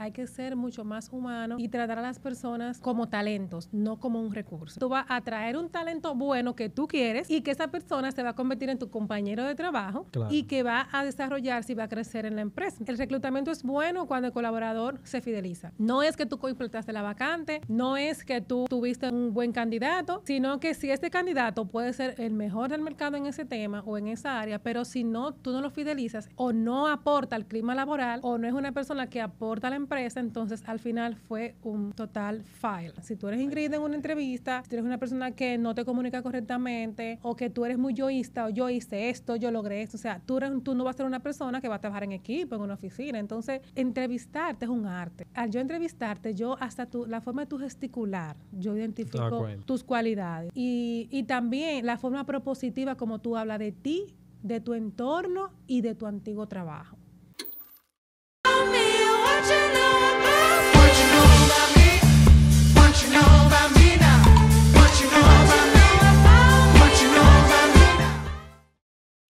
hay que ser mucho más humano y tratar a las personas como talentos, no como un recurso. Tú vas a traer un talento bueno que tú quieres y que esa persona se va a convertir en tu compañero de trabajo y que va a desarrollarse y va a crecer en la empresa. El reclutamiento es bueno cuando el colaborador se fideliza. No es que tú completaste la vacante, no es que tú tuviste un buen candidato, sino que si este candidato puede ser el mejor del mercado en ese tema o en esa área, pero si no, tú no lo fidelizas o no aporta al clima laboral o no es una persona que aporta a la empresa, entonces al final fue un total fail. Si tú eres ingrid en una entrevista, si eres una persona que no te comunica correctamente o que tú eres muy yoísta o yo hice esto, yo logré esto, o sea, tú, no vas a ser una persona que va a trabajar en equipo, en una oficina. Entonces, entrevistarte es un arte. Al yo entrevistarte, yo hasta tu, la forma de tu gesticular, yo identifico tus cualidades. Y, y también la forma propositiva como tú hablas de ti, de tu entorno y de tu antiguo trabajo.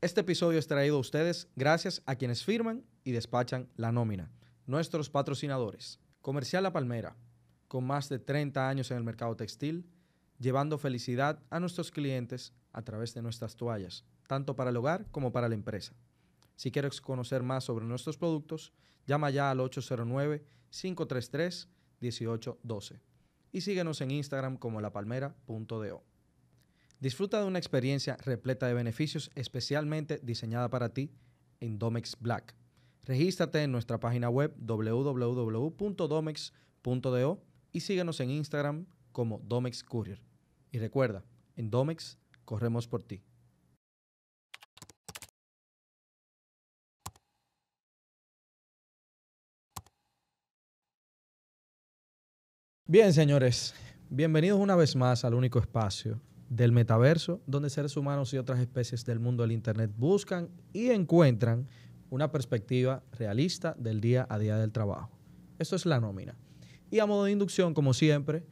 Este episodio es traído a ustedes gracias a quienes firman y despachan la nómina. Nuestros patrocinadores. Comercial La Palmera, con más de 30 años en el mercado textil, llevando felicidad a nuestros clientes a través de nuestras toallas, tanto para el hogar como para la empresa. Si quieres conocer más sobre nuestros productos, llama ya al 809 533 1812 y síguenos en Instagram como lapalmera.do. Disfruta de una experiencia repleta de beneficios especialmente diseñada para ti en Domex Black. Regístrate en nuestra página web www.domex.do y síguenos en Instagram como Domex Courier. Y recuerda, en Domex corremos por ti. Bien, señores, bienvenidos una vez más al único espacio del metaverso, donde seres humanos y otras especies del mundo del Internet buscan y encuentran una perspectiva realista del día a día del trabajo. Esto es la nómina. Y a modo de inducción, como siempre,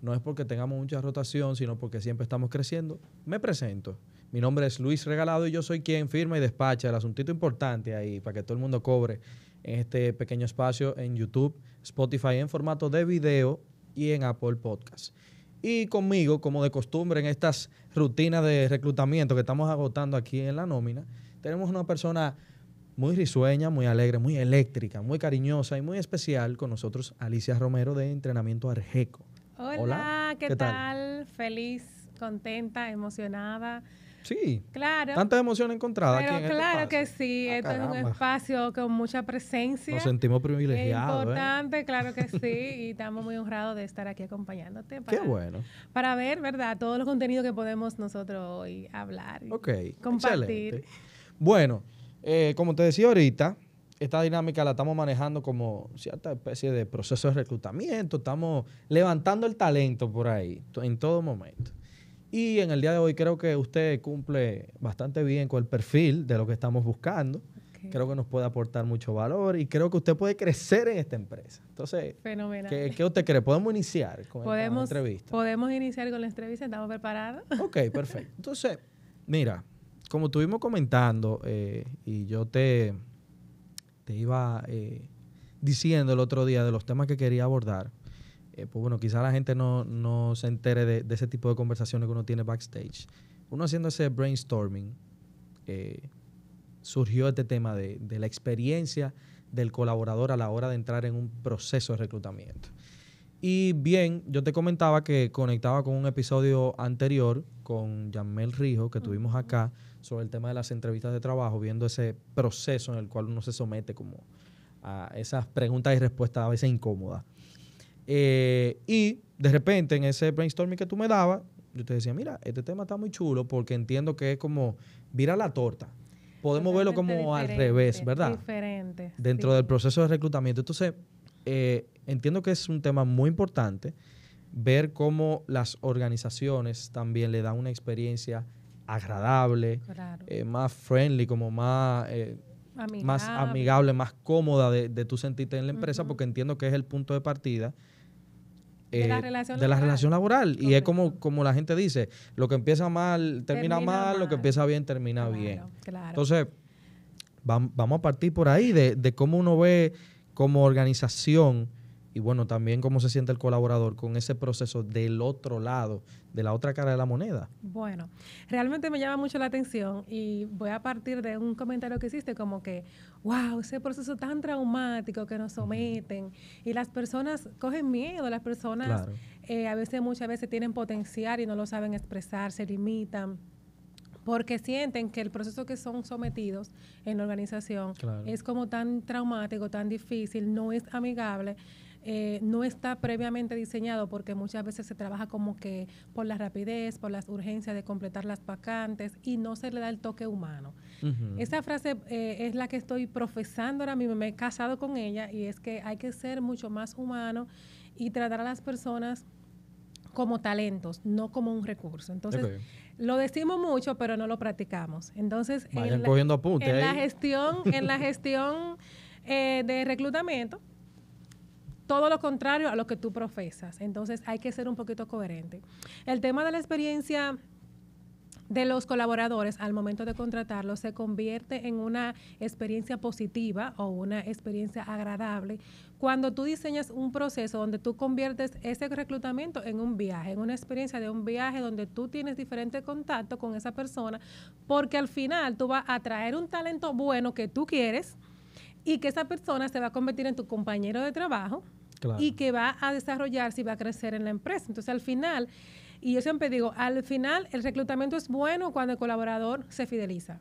no es porque tengamos mucha rotación, sino porque siempre estamos creciendo. Me presento. Mi nombre es Luis Regalado y yo soy quien firma y despacha el asuntito importante ahí para que todo el mundo cobre en este pequeño espacio en YouTube, Spotify en formato de video y en Apple Podcast. Y conmigo, como de costumbre, en estas rutinas de reclutamiento que estamos agotando aquí en la nómina, tenemos una persona muy risueña, muy alegre, muy eléctrica, muy cariñosa y muy especial con nosotros, Alicia Romero de Entrenamiento Arjeco. Hola, ¿qué, tal? Feliz, contenta, emocionada Sí. Claro. Tantas emociones encontradas. aquí este claro que sí. Ah, esto es un espacio con mucha presencia. Nos sentimos privilegiados. ¿eh? importante, claro que sí. y estamos muy honrados de estar aquí acompañándote. Para, Qué bueno. Para ver, ¿verdad? Todos los contenidos que podemos nosotros hoy hablar. Y Compartir. Bueno, eh, como te decía ahorita, esta dinámica la estamos manejando como cierta especie de proceso de reclutamiento. Estamos levantando el talento por ahí, en todo momento. Y en el día de hoy creo que usted cumple bastante bien con el perfil de lo que estamos buscando. Creo que nos puede aportar mucho valor y creo que usted puede crecer en esta empresa. Entonces, ¿qué, usted cree? ¿Podemos iniciar con la entrevista? Podemos iniciar con la entrevista, estamos preparados. Ok, perfecto. Entonces, mira, como estuvimos comentando eh, y yo te, te iba eh, diciendo el otro día de los temas que quería abordar, eh, pues bueno, quizá la gente no, se entere de, ese tipo de conversaciones que uno tiene backstage. Uno haciendo ese brainstorming, eh, surgió este tema de, de, la experiencia del colaborador a la hora de entrar en un proceso de reclutamiento. Y bien, yo te comentaba que conectaba con un episodio anterior con Jamel Rijo que tuvimos acá sobre el tema de las entrevistas de trabajo, viendo ese proceso en el cual uno se somete como a esas preguntas y respuestas a veces incómodas. Eh, y de repente en ese brainstorming que tú me dabas, yo te decía, mira, este tema está muy chulo porque entiendo que es como vira la torta. Podemos verlo como al revés, ¿verdad? Dentro del proceso de reclutamiento. Entonces, eh, entiendo que es un tema muy importante ver cómo las organizaciones también le dan una experiencia agradable, eh, más friendly, como más, amigable. más amigable, más cómoda de, tu tú sentirte en la empresa, porque entiendo que es el punto de partida de la eh, relación laboral, y es como, como la gente dice, lo que empieza mal termina, mal, lo que empieza bien termina bien. Entonces, vamos a partir por ahí de, de cómo uno ve como organización y bueno, también cómo se siente el colaborador con ese proceso del otro lado, de la otra cara de la moneda. Bueno, realmente me llama mucho la atención y voy a partir de un comentario que hiciste como que, wow, ese proceso tan traumático que nos someten y las personas cogen miedo, las personas eh, a veces, muchas veces tienen potencial y no lo saben expresar, se limitan porque sienten que el proceso que son sometidos en la organización es como tan traumático, tan difícil, no es amigable eh, no está previamente diseñado porque muchas veces se trabaja como que por la rapidez, por las urgencias de completar las vacantes y no se le da el toque humano. Esa frase eh, es la que estoy profesando ahora mismo, me he casado con ella y es que hay que ser mucho más humano y tratar a las personas como talentos, no como un recurso. Entonces, lo decimos mucho, pero no lo practicamos. Entonces, en, la, la gestión, en la gestión eh, de reclutamiento, todo lo contrario a lo que tú profesas. Entonces hay que ser un poquito coherente. El tema de la experiencia de los colaboradores al momento de contratarlos se convierte en una experiencia positiva o una experiencia agradable cuando tú diseñas un proceso donde tú conviertes ese reclutamiento en un viaje, en una experiencia de un viaje donde tú tienes diferente contacto con esa persona, porque al final tú vas a traer un talento bueno que tú quieres y que esa persona se va a convertir en tu compañero de trabajo y que va a desarrollarse y va a crecer en la empresa. Entonces, al final, y yo siempre digo, al final el reclutamiento es bueno cuando el colaborador se fideliza.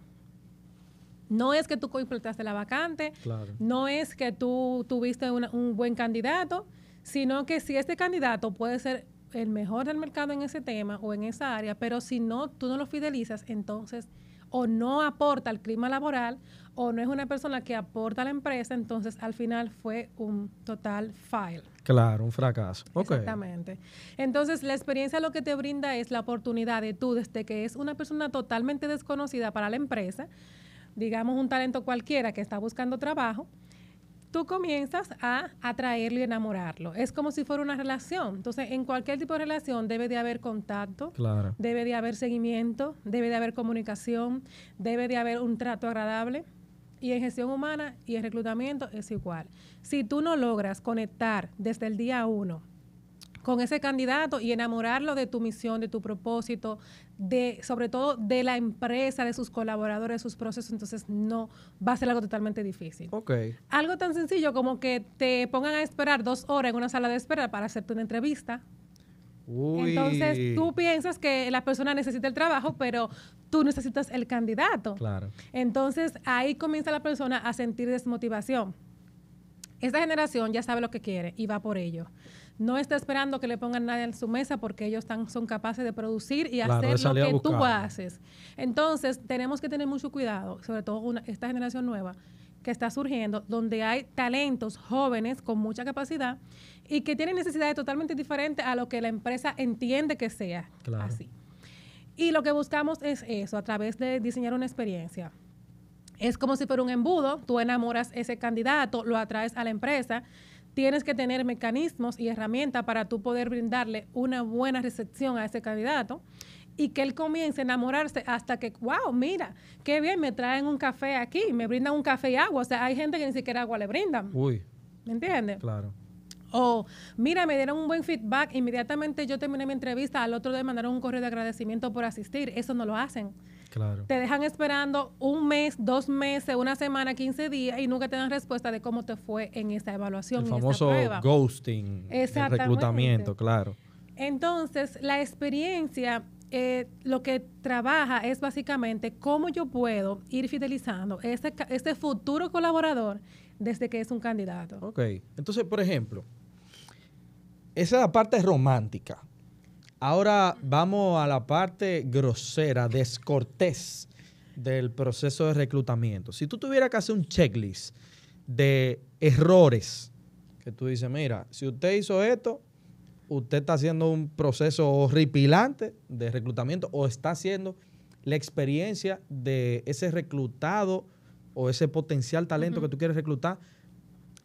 No es que tú completaste la vacante, no es que tú tuviste un buen candidato, sino que si este candidato puede ser el mejor del mercado en ese tema o en esa área, pero si no, tú no lo fidelizas, entonces o no aporta al clima laboral o no es una persona que aporta a la empresa, entonces al final fue un total fail. Claro, un fracaso. Exactamente. Entonces, la experiencia lo que te brinda es la oportunidad de tú, desde que es una persona totalmente desconocida para la empresa, digamos un talento cualquiera que está buscando trabajo, tú comienzas a atraerlo y enamorarlo. Es como si fuera una relación. Entonces, en cualquier tipo de relación debe de haber contacto, debe de haber seguimiento, debe de haber comunicación, debe de haber un trato agradable. Y en gestión humana y en reclutamiento es igual. Si tú no logras conectar desde el día uno con ese candidato y enamorarlo de tu misión, de tu propósito, de sobre todo de la empresa, de sus colaboradores, de sus procesos, entonces no va a ser algo totalmente difícil. Algo tan sencillo como que te pongan a esperar dos horas en una sala de espera para hacerte una entrevista. Entonces tú piensas que la persona necesita el trabajo, pero tú necesitas el candidato. Entonces ahí comienza la persona a sentir desmotivación. Esta generación ya sabe lo que quiere y va por ello no está esperando que le pongan nadie en su mesa porque ellos están, son capaces de producir y hacer lo que tú haces. Entonces, tenemos que tener mucho cuidado, sobre todo esta generación nueva que está surgiendo, donde hay talentos jóvenes con mucha capacidad y que tienen necesidades totalmente diferentes a lo que la empresa entiende que sea así. Y lo que buscamos es eso, a través de diseñar una experiencia. Es como si fuera un embudo, tú enamoras ese candidato, lo atraes a la empresa, tienes que tener mecanismos y herramientas para tú poder brindarle una buena recepción a ese candidato y que él comience a enamorarse hasta que, wow, mira, qué bien, me traen un café aquí, me brindan un café y agua. O sea, hay gente que ni siquiera agua le brindan. Uy. ¿Me entiendes? Claro. O, mira, me dieron un buen feedback, inmediatamente yo terminé mi entrevista, al otro día mandaron un correo de agradecimiento por asistir. Eso no lo hacen. Te dejan esperando un mes, dos meses, una semana, 15 días y nunca te dan respuesta de cómo te fue en esa evaluación. El famoso ghosting, el reclutamiento, claro. Entonces, la experiencia eh, lo que trabaja es básicamente cómo yo puedo ir fidelizando ese este futuro colaborador desde que es un candidato. Ok, entonces, por ejemplo, esa es la parte romántica. Ahora vamos a la parte grosera, descortés del proceso de reclutamiento. Si tú tuvieras que hacer un checklist de errores, que tú dices, mira, si usted hizo esto, usted está haciendo un proceso horripilante de reclutamiento o está haciendo la experiencia de ese reclutado o ese potencial talento que tú quieres reclutar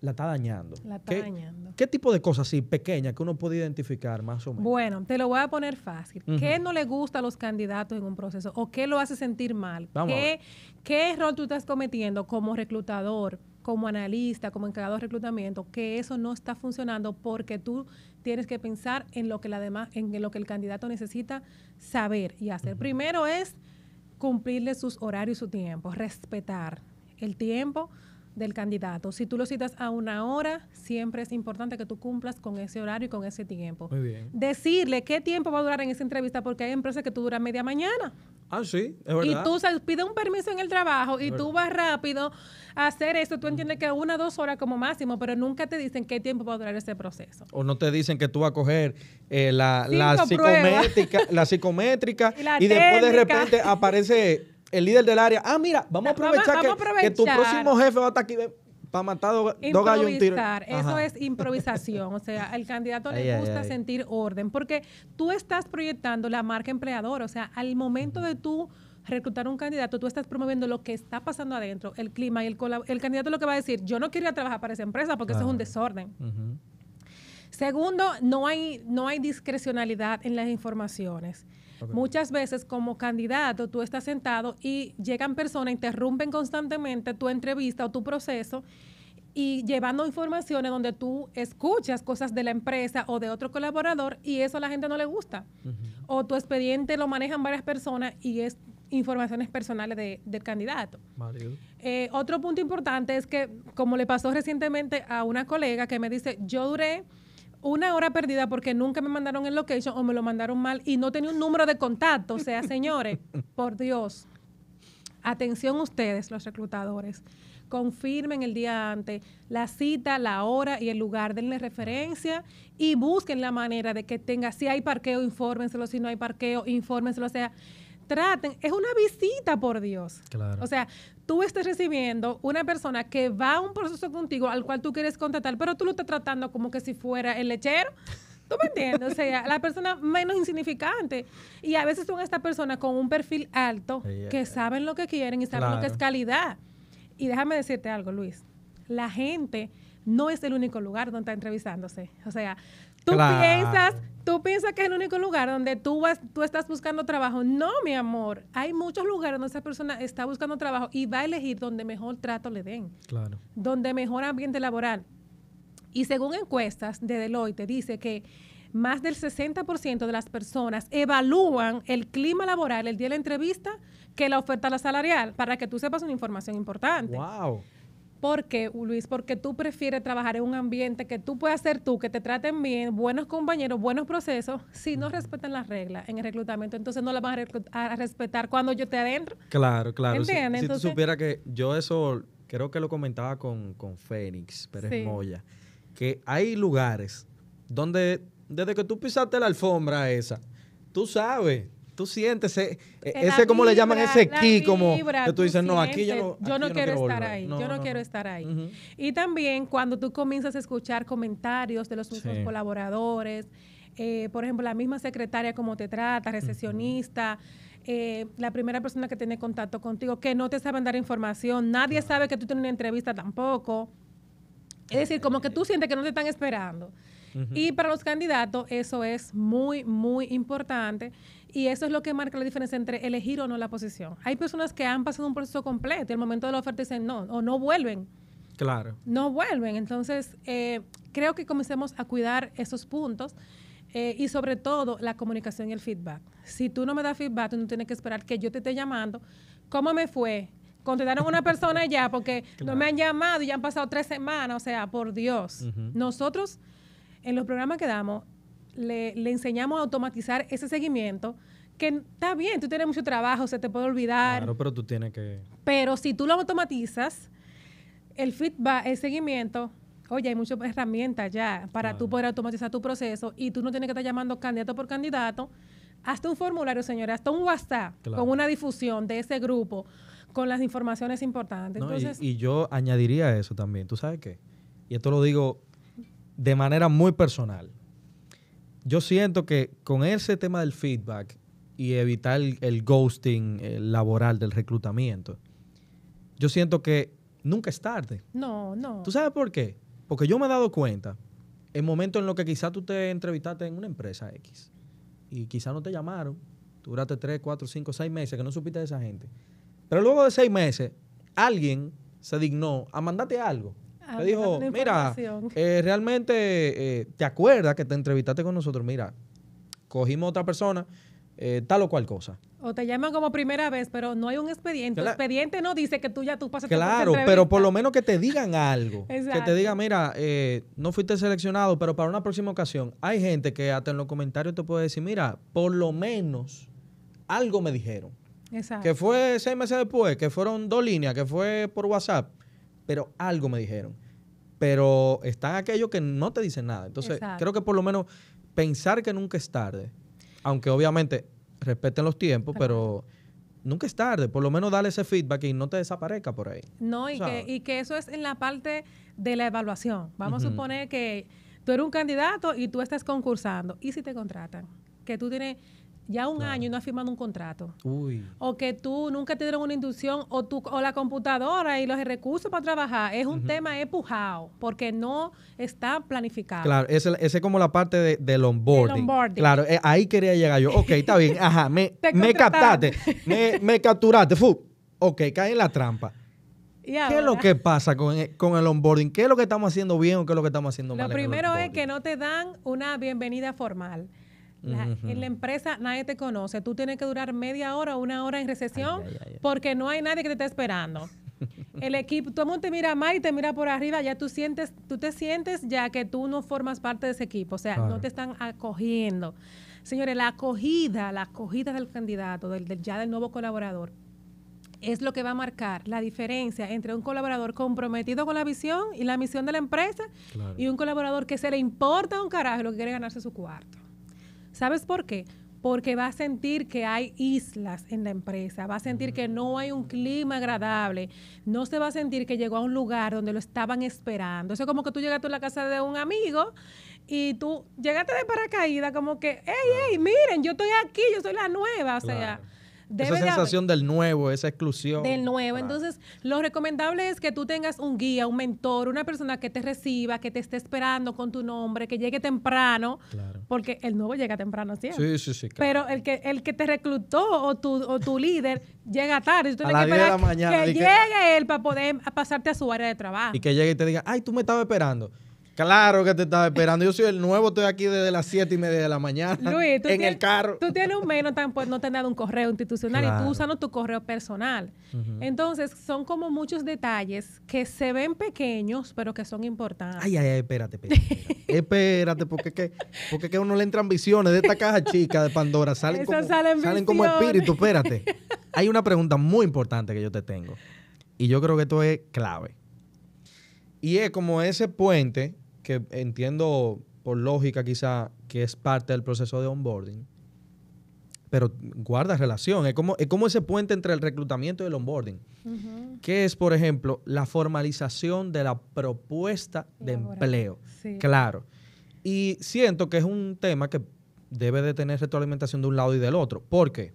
la está dañando. La está ¿Qué, dañando. ¿Qué tipo de cosas así pequeñas que uno puede identificar más o menos? Bueno, te lo voy a poner fácil. ¿Qué no le gusta a los candidatos en un proceso o qué lo hace sentir mal? ¿Qué, ¿Qué error tú estás cometiendo como reclutador? como analista, como encargado de reclutamiento, que eso no está funcionando porque tú tienes que pensar en lo que la demás, en lo que el candidato necesita saber y hacer. Primero es cumplirle sus horarios y su tiempo, respetar el tiempo del candidato. Si tú lo citas a una hora, siempre es importante que tú cumplas con ese horario y con ese tiempo. Muy bien. Decirle qué tiempo va a durar en esa entrevista, porque hay empresas que tú duras media mañana. Ah, sí, es verdad. Y tú se pide un permiso en el trabajo y tú vas rápido a hacer eso. Tú entiendes que una dos horas como máximo, pero nunca te dicen qué tiempo va a durar ese proceso. O no te dicen que tú vas a coger eh, la, la, psicométrica, la, psicométrica, y después de repente aparece el líder del área, ah, mira, vamos a aprovechar, que, tu próximo jefe va a estar aquí para matar dos do gallos un tiro. Eso es improvisación. o sea, al candidato le gusta sentir orden, porque tú estás proyectando la marca empleadora, O sea, al momento de tú reclutar un candidato, tú estás promoviendo lo que está pasando adentro, el clima y el, el candidato lo que va a decir, yo no quería trabajar para esa empresa porque eso es un desorden. Segundo, no hay, no hay discrecionalidad en las informaciones. Muchas veces como candidato tú estás sentado y llegan personas, interrumpen constantemente tu entrevista o tu proceso y llevando informaciones donde tú escuchas cosas de la empresa o de otro colaborador y eso a la gente no le gusta. O tu expediente lo manejan varias personas y es informaciones personales del candidato. Eh, otro punto importante es que, como le pasó recientemente a una colega que me dice, yo duré una hora perdida porque nunca me mandaron el location o me lo mandaron mal y no tenía un número de contacto. O sea, señores, por Dios, atención ustedes, los reclutadores. Confirmen el día antes la cita, la hora y el lugar, denle referencia y busquen la manera de que tenga, si hay parqueo, infórmenselo, si no hay parqueo, infórmenselo. O sea, traten, es una visita, por Dios. Claro. O sea, tú estás recibiendo una persona que va a un proceso contigo al cual tú quieres contratar, pero tú lo estás tratando como que si fuera el lechero. ¿Tú me entiendes? O sea, la persona menos insignificante. Y a veces son estas personas con un perfil alto eh, que eh. saben lo que quieren y saben lo que es calidad. Y déjame decirte algo, Luis. La gente no es el único lugar donde está entrevistándose. O sea, Tú piensas tú piensas que es el único lugar donde tú vas, tú estás buscando trabajo. No, mi amor. Hay muchos lugares donde esa persona está buscando trabajo y va a elegir donde mejor trato le den. Claro. Donde mejor ambiente laboral. Y según encuestas de Deloitte, dice que más del 60% de las personas evalúan el clima laboral el día de la entrevista que la oferta la salarial, para que tú sepas una información importante. ¡Wow! ¿Por qué, Luis? Porque tú prefieres trabajar en un ambiente que tú puedas ser tú, que te traten bien, buenos compañeros, buenos procesos, si no respetan las reglas en el reclutamiento, entonces no las van a, respetar cuando yo te adentro. Claro, claro. Si, tú que yo eso, creo que lo comentaba con, con Fénix Pérez Moya, que hay lugares donde desde que tú pisaste la alfombra esa, tú sabes, tú sientes ese, e, ¿cómo como le llaman ese aquí, como que tú dices, no, aquí yo no, yo quiero, estar ahí, yo no, quiero estar ahí. Y también cuando tú comienzas a escuchar comentarios de los mismos colaboradores, eh, por ejemplo, la misma secretaria como te trata, recesionista, eh, la primera persona que tiene contacto contigo, que no te saben dar información, nadie sabe que tú tienes una entrevista tampoco. Es decir, como que tú sientes que no te están esperando. Y para los candidatos eso es muy, muy importante y eso es lo que marca la diferencia entre elegir o no la posición. Hay personas que han pasado un proceso completo y al momento de la oferta dicen no, o no vuelven. Claro. No vuelven. Entonces, eh, creo que comencemos a cuidar esos puntos eh, y sobre todo la comunicación y el feedback. Si tú no me das feedback, tú no tienes que esperar que yo te esté llamando. ¿Cómo me fue? Contrataron a una persona ya porque no me han llamado y ya han pasado tres semanas. O sea, por Dios. Nosotros, en los programas que damos, le, enseñamos a automatizar ese seguimiento, que está bien, tú tienes mucho trabajo, se te puede olvidar. Claro, pero tú tienes que... Pero si tú lo automatizas, el feedback, el seguimiento, oye, hay muchas herramientas ya para tú poder automatizar tu proceso y tú no tienes que estar llamando candidato por candidato. Hasta un formulario, señores, hasta un WhatsApp con una difusión de ese grupo con las informaciones importantes. y, y, yo añadiría eso también, ¿tú sabes qué? Y esto lo digo de manera muy personal yo siento que con ese tema del feedback y evitar el, ghosting eh, laboral del reclutamiento, yo siento que nunca es tarde. No, no. ¿Tú sabes por qué? Porque yo me he dado cuenta, el momento en lo que quizás tú te entrevistaste en una empresa X y quizás no te llamaron, duraste tres, cuatro, cinco, seis meses que no supiste de esa gente. Pero luego de seis meses, alguien se dignó a mandarte algo le ah, dijo, mira, eh, realmente, eh, ¿te acuerdas que te entrevistaste con nosotros? Mira, cogimos otra persona, eh, tal o cual cosa. O te llaman como primera vez, pero no hay un expediente. El expediente no dice que tú ya tú pasaste Claro, pero por lo menos que te digan algo. que te digan, mira, no fuiste seleccionado, pero para una próxima ocasión. Hay gente que hasta en los comentarios te puede decir, mira, por lo menos algo me dijeron. Exacto. Que fue seis meses después, que fueron dos líneas, que fue por WhatsApp pero algo me dijeron. Pero están aquellos que no te dicen nada. Entonces, creo que por lo menos pensar que nunca es tarde, aunque obviamente respeten los tiempos, pero nunca es tarde, por lo menos dale ese feedback y no te desaparezca por ahí. No, y, que, eso es en la parte de la evaluación. Vamos a suponer que tú eres un candidato y tú estás concursando. ¿Y si te contratan? Que tú tienes ya un año y no has firmado un contrato. O que tú nunca te dieron una inducción o, tú, o la computadora y los recursos para trabajar. Es un tema empujado porque no está planificado. Claro, esa es como la parte de, del onboarding. Claro, eh, ahí quería llegar yo. Ok, está bien. Ajá, me, me captaste. Me, capturaste. Ok, cae en la trampa. ¿Qué es lo que pasa con el, eh, con el, onboarding? ¿Qué es lo que estamos haciendo bien o qué es lo que estamos haciendo mal? Lo primero es que no te dan una bienvenida formal. En la empresa nadie te conoce. Tú tienes que durar media hora, o una hora en recesión porque no hay nadie que te esté esperando. el equipo, todo el mundo te mira mal y te mira por arriba, ya tú sientes, tú te sientes ya que tú no formas parte de ese equipo, o sea, no te están acogiendo. Señores, la acogida, la acogida del candidato, del, ya del nuevo colaborador, es lo que va a marcar la diferencia entre un colaborador comprometido con la visión y la misión de la empresa y un colaborador que se le importa un carajo lo que quiere ganarse su cuarto. ¿Sabes por qué? Porque va a sentir que hay islas en la empresa, va a sentir que no hay un clima agradable, no se va a sentir que llegó a un lugar donde lo estaban esperando. Eso es como que tú llegaste a la casa de un amigo y tú llegaste de paracaídas, como que, hey, hey, miren, yo estoy aquí, yo soy la nueva, o sea esa sensación del nuevo, esa exclusión. Del nuevo. Ah. Entonces, lo recomendable es que tú tengas un guía, un mentor, una persona que te reciba, que te esté esperando con tu nombre, que llegue temprano. Porque el nuevo llega temprano siempre. Sí, sí, sí. Pero el que, el que te reclutó o tu, o tu líder llega tarde. a que esperar de la mañana, que llegue él para poder pasarte a su área de trabajo. Y que llegue y te diga, ay, tú me estabas esperando. Claro que te estaba esperando. Yo soy el nuevo, estoy aquí desde las 7 y media de la mañana. Luis, tú en tienes, el carro. Tú tienes un menos no pues no te un correo institucional y tú usando tu correo personal. Entonces, son como muchos detalles que se ven pequeños, pero que son importantes. Ay, ay, espérate, espérate. espérate, porque porque, que, porque uno le entran visiones de esta caja chica de Pandora. Salen, como, salen, salen como espíritu, espérate. Hay una pregunta muy importante que yo te tengo. Y yo creo que esto es clave. Y es como ese puente que entiendo por lógica quizá que es parte del proceso de onboarding, pero guarda relación. Es como, es como ese puente entre el reclutamiento y el onboarding, que es, por ejemplo, la formalización de la propuesta de empleo. Claro. Y siento que es un tema que debe de tener retroalimentación de un lado y del otro. ¿Por qué?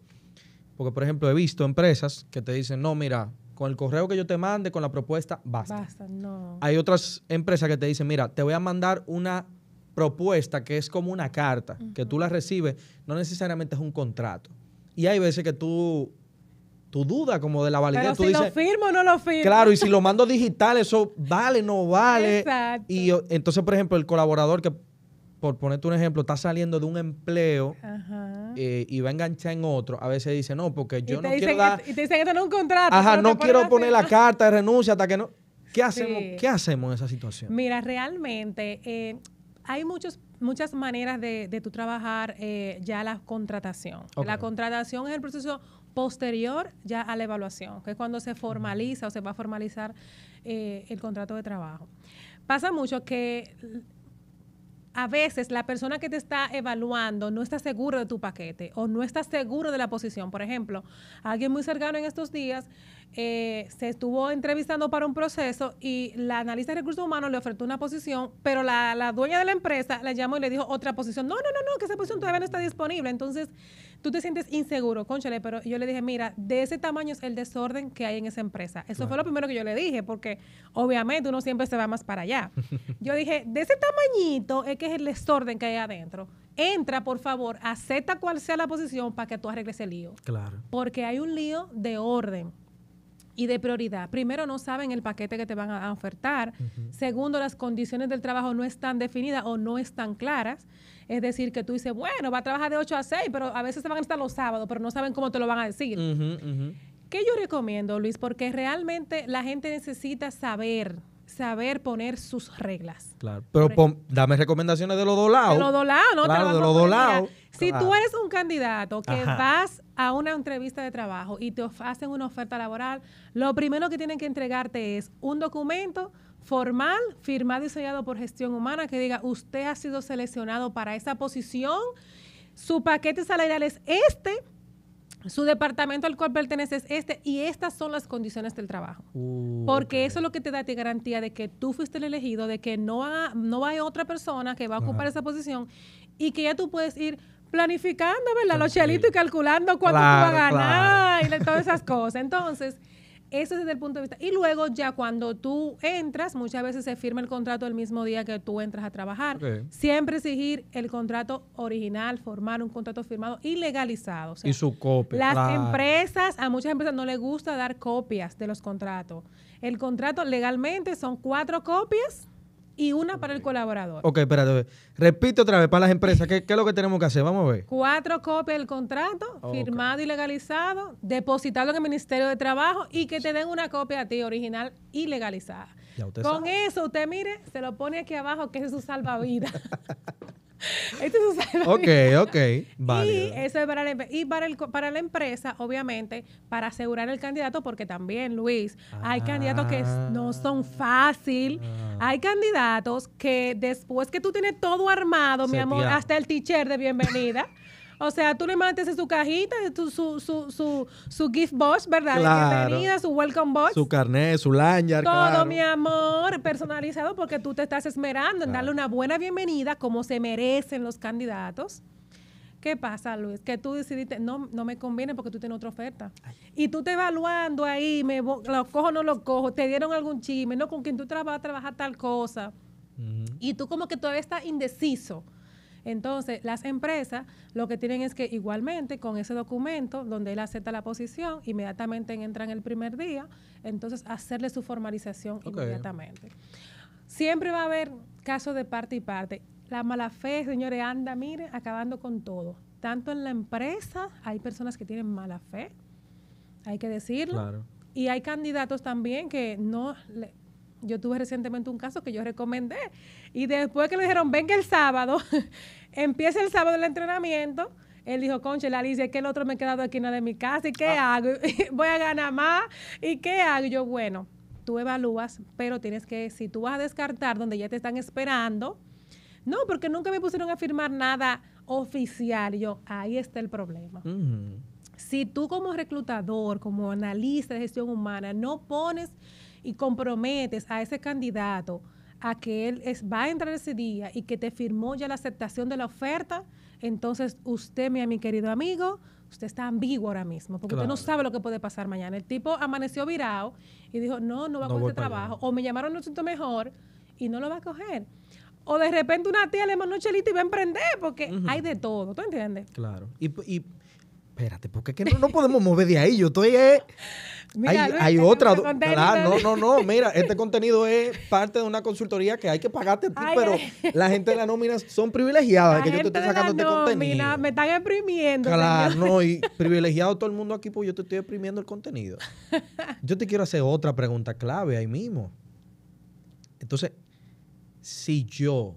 Porque, por ejemplo, he visto empresas que te dicen, no, mira, con el correo que yo te mande, con la propuesta, basta. Basta, no. Hay otras empresas que te dicen, mira, te voy a mandar una propuesta que es como una carta, que tú la recibes, no necesariamente es un contrato. Y hay veces que tú, tú dudas como de la validez. Pero tú si lo firmo o no lo firmo. Claro, y si lo mando digital, eso vale, no vale. Exacto. Y entonces, por ejemplo, el colaborador que por ponerte un ejemplo, está saliendo de un empleo eh, y va a enganchar en otro, a veces dice, no, porque yo no quiero dar... Y te dicen que no un contrato. Ajá, no, quiero poner la carta de renuncia hasta que no... ¿Qué hacemos, hacemos en esa situación? Mira, realmente eh, hay muchos, muchas maneras de, de tú trabajar eh, ya la contratación. La contratación es el proceso posterior ya a la evaluación, que es cuando se formaliza o se va a formalizar el contrato de trabajo. Pasa mucho que a veces la persona que te está evaluando no está seguro de tu paquete o no está seguro de la posición. Por ejemplo, alguien muy cercano en estos días eh, se estuvo entrevistando para un proceso y la analista de recursos humanos le ofertó una posición, pero la, dueña de la empresa la llamó y le dijo otra posición. No, no, no, no, que esa posición todavía no está disponible. Entonces, tú te sientes inseguro, conchale, pero yo le dije, mira, de ese tamaño es el desorden que hay en esa empresa. Eso fue lo primero que yo le dije, porque obviamente uno siempre se va más para allá. yo dije, de ese tamañito es que es el desorden que hay adentro entra, por favor, acepta cuál sea la posición para que tú arregles el lío. Claro. Porque hay un lío de orden y de prioridad. Primero, no saben el paquete que te van a ofertar. Segundo, las condiciones del trabajo no están definidas o no están claras. Es decir, que tú dices, bueno, va a trabajar de 8 a 6, pero a veces se van a estar los sábados, pero no saben cómo te lo van a decir. ¿Qué yo recomiendo, Luis? Porque realmente la gente necesita saber saber poner sus reglas. Claro, pero dame recomendaciones de los dos lados. De los dos lados, no claro, de los dos lados. Si tú eres un candidato que vas vas a una entrevista de trabajo y te hacen una oferta laboral, lo primero que tienen que entregarte es un documento formal, firmado y sellado por gestión humana que diga usted ha sido seleccionado para esa posición, su paquete salarial es este, su departamento al cual pertenece es este y estas son las condiciones del trabajo. Uh, Porque eso es lo que te da garantía de que tú fuiste el elegido, de que no, no hay otra persona que va a ocupar esa posición y que ya tú puedes ir planificando, ¿verdad? Los chelitos y calculando cuánto tú vas a ganar y todas esas cosas. Entonces, eso es desde el punto de vista. Y luego ya cuando tú entras, muchas veces se firma el contrato el mismo día que tú entras a trabajar. Siempre exigir el contrato original, formar un contrato firmado y legalizado. y su copia. Las empresas, a muchas empresas no les gusta dar copias de los contratos. El contrato legalmente son cuatro copias y una para el colaborador. Ok, espérate. Repito otra vez para las empresas. ¿Qué, es lo que tenemos que hacer? Vamos a ver. Cuatro copias del contrato, firmado y legalizado, depositado en el Ministerio de Trabajo y que te den una copia a ti, original y legalizada. Con eso, usted mire, se lo pone aquí abajo, que es su salvavidas. ok, ok, Y eso es para la, y para, el, para la empresa, obviamente, para asegurar el candidato, porque también, Luis, hay ah. candidatos que no son fácil. Ah. hay candidatos que después que tú tienes todo armado, mi amor, hasta el teacher de bienvenida. O sea, tú le mandaste su cajita, su, su, gift box, ¿verdad? Claro. bienvenida, su welcome box. Su carnet, su lanyard. Todo, mi amor, personalizado porque tú te estás esmerando en darle una buena bienvenida como se merecen los candidatos. ¿Qué pasa, Luis? Que tú decidiste, no, no me conviene porque tú tienes otra oferta. Y tú te evaluando ahí, me, lo cojo o no lo cojo, te dieron algún chisme, no, con quien tú trabajas, trabajar tal cosa. Y tú como que todavía estás indeciso. Entonces, las empresas lo que tienen es que igualmente con ese documento donde él acepta la posición, inmediatamente entran el primer día, entonces hacerle su formalización inmediatamente. Siempre va a haber casos de parte y parte. La mala fe, señores, anda, mire acabando con todo. Tanto en la empresa hay personas que tienen mala fe, hay que decirlo. Y hay candidatos también que no, yo tuve recientemente un caso que yo recomendé y después que le dijeron, venga el sábado, empieza el sábado el entrenamiento. Él dijo, conche, la Alicia, es que el otro me he quedado aquí en de mi casa, ¿y qué ah. hago? Voy a ganar más, ¿y qué hago? yo, bueno, tú evalúas, pero tienes que, si tú vas a descartar donde ya te están esperando, no, porque nunca me pusieron a firmar nada oficial. yo, ahí está el problema. Si tú como reclutador, como analista de gestión humana, no pones y comprometes a ese candidato a que él es, va a entrar ese día y que te firmó ya la aceptación de la oferta, entonces usted, mi, mi querido amigo, usted está ambiguo ahora mismo, porque usted no sabe lo que puede pasar mañana. El tipo amaneció virado y dijo, no, no va a coger trabajo, o me llamaron, un siento mejor, y no lo va a coger. O de repente una tía le mandó chelito y va a emprender, porque hay de todo, ¿tú entiendes? Claro. Y, y espérate, porque no, podemos mover de ahí. Yo estoy. hay, otra. no, no, no. Mira, este contenido es parte de una consultoría que hay que pagarte tú, pero la gente de la nómina son privilegiadas que yo te estoy sacando este contenido. Me están exprimiendo. Claro, no, y privilegiado todo el mundo aquí, pues yo te estoy exprimiendo el contenido. Yo te quiero hacer otra pregunta clave ahí mismo. Entonces, si yo,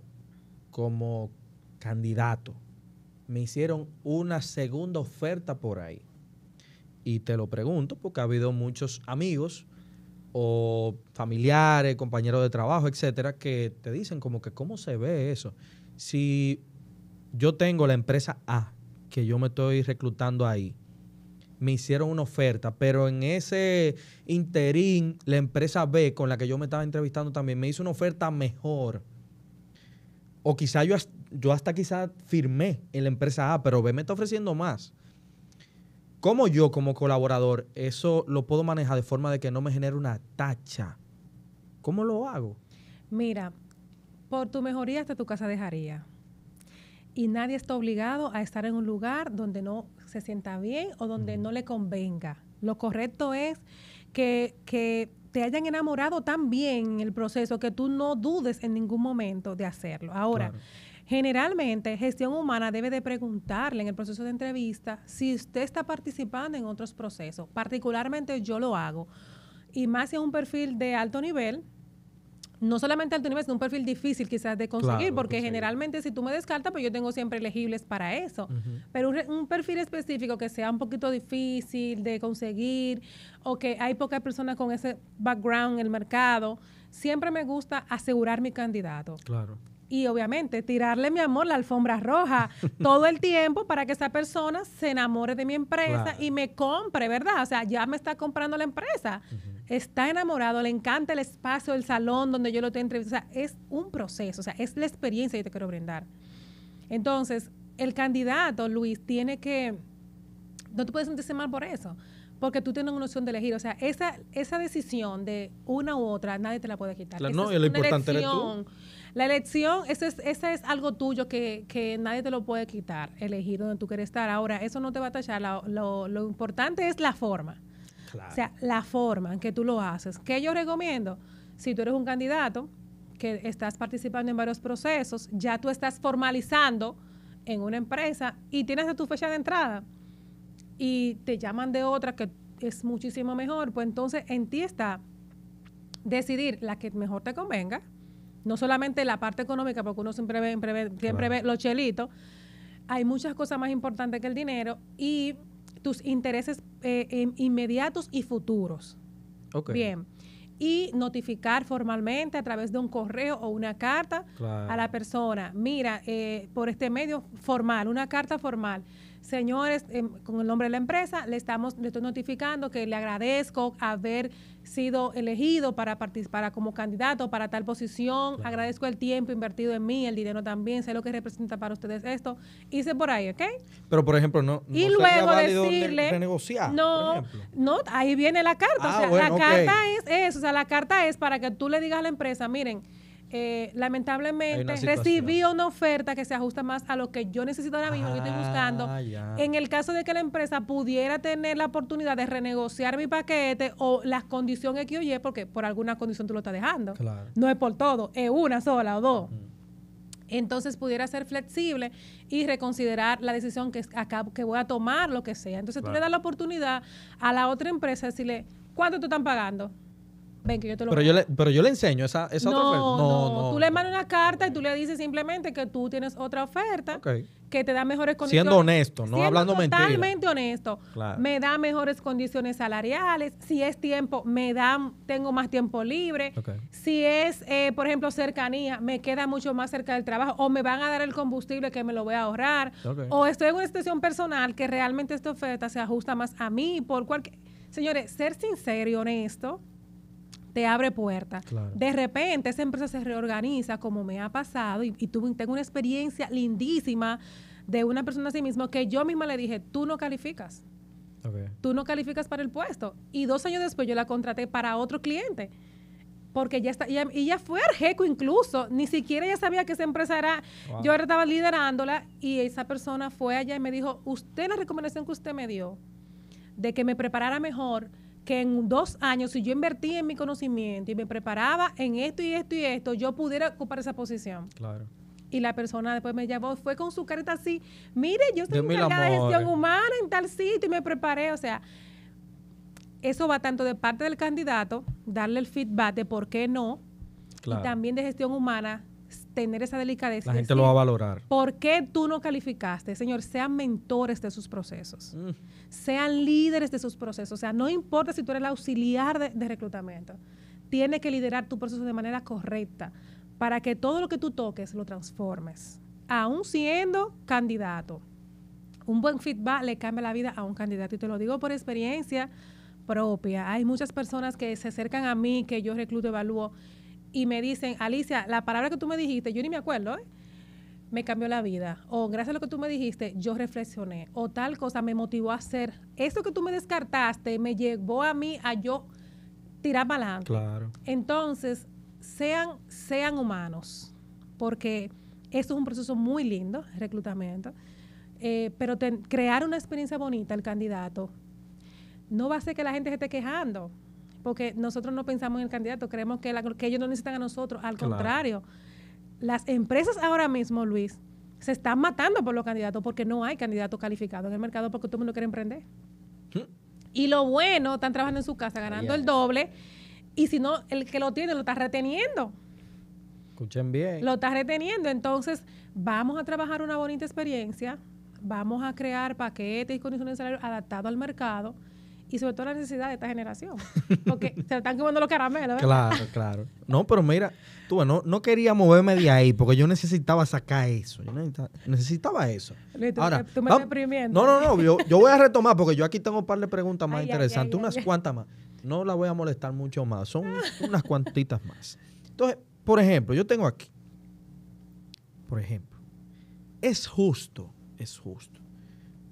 como candidato, me hicieron una segunda oferta por ahí. Y te lo pregunto porque ha habido muchos amigos o familiares, compañeros de trabajo, etcétera, que te dicen como que cómo se ve eso. Si yo tengo la empresa A, que yo me estoy reclutando ahí, me hicieron una oferta, pero en ese interín, la empresa B con la que yo me estaba entrevistando también me hizo una oferta mejor. O quizá yo hasta, yo hasta quizás firmé en la empresa A, pero B me está ofreciendo más. ¿Cómo yo como colaborador eso lo puedo manejar de forma de que no me genere una tacha? ¿Cómo lo hago? Mira, por tu mejoría hasta tu casa dejaría. Y nadie está obligado a estar en un lugar donde no se sienta bien o donde no le convenga. Lo correcto es que, te hayan enamorado tan bien en el proceso que tú no dudes en ningún momento de hacerlo. Ahora, Generalmente, gestión humana debe de preguntarle en el proceso de entrevista si usted está participando en otros procesos. Particularmente yo lo hago. Y más si es un perfil de alto nivel, no solamente alto nivel, sino un perfil difícil quizás de conseguir, porque generalmente si tú me descartas, pues yo tengo siempre elegibles para eso. Pero un, un, perfil específico que sea un poquito difícil de conseguir o que hay pocas personas con ese background en el mercado, siempre me gusta asegurar mi candidato. Claro y obviamente tirarle mi amor la alfombra roja todo el tiempo para que esa persona se enamore de mi empresa y me compre, ¿verdad? O sea, ya me está comprando la empresa. Está enamorado, le encanta el espacio, el salón donde yo lo tengo entrevistado. O sea, es un proceso, o sea, es la experiencia que te quiero brindar. Entonces, el candidato, Luis, tiene que... No te puedes sentirse mal por eso porque tú tienes una opción de elegir. O sea, esa, esa decisión de una u otra, nadie te la puede quitar. La, no, importante elección. La elección, eso es, esa es algo tuyo que, nadie te lo puede quitar, elegir donde tú quieres estar. Ahora, eso no te va a tachar. Lo, importante es la forma. O sea, la forma en que tú lo haces. ¿Qué yo recomiendo? Si tú eres un candidato que estás participando en varios procesos, ya tú estás formalizando en una empresa y tienes tu fecha de entrada y te llaman de otra que es muchísimo mejor, pues entonces en ti está decidir la que mejor te convenga, no solamente la parte económica, porque uno siempre ve, siempre ve, los chelitos, hay muchas cosas más importantes que el dinero y tus intereses eh, em, inmediatos y futuros. Bien. Y notificar formalmente a través de un correo o una carta a la persona, mira, eh, por este medio formal, una carta formal Señores, em, con el nombre de la empresa, le estamos, le estoy notificando que le agradezco haber sido elegido para participar como candidato para tal posición. Agradezco el tiempo invertido en mí, el dinero también, sé lo que representa para ustedes esto. Hice por ahí, ¿ok? Pero por ejemplo, no. y luego decirle. no, no, ahí viene la carta. Ah, la carta es eso. O sea, la carta es para que tú le digas a la empresa, miren eh, lamentablemente recibí una oferta que se ajusta más a lo que yo necesito ahora mismo, que estoy ah, buscando. En el caso de que la empresa pudiera tener la oportunidad de renegociar mi paquete o las condiciones que oye, porque por alguna condición tú lo estás dejando. No es por todo, es una sola o dos. Entonces pudiera ser flexible y reconsiderar la decisión que, acá que voy a tomar, lo que sea. Entonces tú le das la oportunidad a la otra empresa de decirle, ¿cuánto te están pagando? pero yo, le, pero yo le enseño esa, otra oferta. No, no, Tú le mandas una carta y tú le dices simplemente que tú tienes otra oferta que te da mejores condiciones. Siendo honesto, no hablando mentira. Totalmente honesto. Me da mejores condiciones salariales. Si es tiempo, me da, tengo más tiempo libre. Si es, eh, por ejemplo, cercanía, me queda mucho más cerca del trabajo. O me van a dar el combustible que me lo voy a ahorrar. O estoy en una situación personal que realmente esta oferta se ajusta más a mí. por cualquier... Señores, ser sincero y honesto te abre puertas. De repente esa empresa se reorganiza, como me ha pasado, y, y tengo una experiencia lindísima de una persona a sí misma que yo misma le dije, tú no calificas. Tú no calificas para el puesto. Y dos años después yo la contraté para otro cliente. Porque ya está, Y ya fue arjeco incluso, ni siquiera ella sabía que esa empresa era, yo ahora estaba liderándola y esa persona fue allá y me dijo, usted la recomendación que usted me dio de que me preparara mejor, que en dos años, si yo invertí en mi conocimiento y me preparaba en esto y esto y esto, yo pudiera ocupar esa posición. Claro. Y la persona después me llamó, fue con su carta así, mire, yo estoy encargada de gestión humana en tal sitio y me preparé. O sea, eso va tanto de parte del candidato, darle el feedback de por qué no, y también de gestión humana, tener esa delicadeza. La gente lo va a valorar. ¿Por qué tú no calificaste? Señor, sean mentores de sus procesos, mm. sean líderes de sus procesos. O sea, no importa si tú eres el auxiliar de, reclutamiento, Tienes que liderar tu proceso de manera correcta para que todo lo que tú toques lo transformes, aún siendo candidato. Un buen feedback le cambia la vida a un candidato y te lo digo por experiencia propia. Hay muchas personas que se acercan a mí, que yo recluto, evalúo y me dicen, Alicia, la palabra que tú me dijiste, yo ni me acuerdo, ¿eh? me cambió la vida. O gracias a lo que tú me dijiste, yo reflexioné. O tal cosa me motivó a hacer. Eso que tú me descartaste me llevó a mí a yo tirar para Claro. Entonces, sean, sean humanos, porque esto es un proceso muy lindo, reclutamiento. Eh, pero crear una experiencia bonita al candidato no va a ser que la gente se esté quejando porque nosotros no pensamos en el candidato, creemos que, ellos no necesitan a nosotros, al contrario. Las empresas ahora mismo, Luis, se están matando por los candidatos porque no hay candidatos calificados en el mercado porque todo el mundo quiere emprender. Hmm. Y lo bueno, están trabajando en su casa ganando el doble y si no, el que lo tiene lo está reteniendo. Escuchen bien. Lo está reteniendo. Entonces, vamos a trabajar una bonita experiencia, vamos a crear paquetes y condiciones de salario adaptados al mercado y sobre todo la necesidad de esta generación. Porque se están comiendo los caramelos. Claro, claro. No, pero mira, tú no, no quería moverme de ahí porque yo necesitaba sacar eso. Yo necesitaba, necesitaba eso. tú me estás No, no, no. Yo, voy a retomar porque yo aquí tengo un par de preguntas más interesantes, unas cuantas más. No la voy a molestar mucho más. Son unas cuantitas más. Entonces, por ejemplo, yo tengo aquí. Por ejemplo, es justo, es justo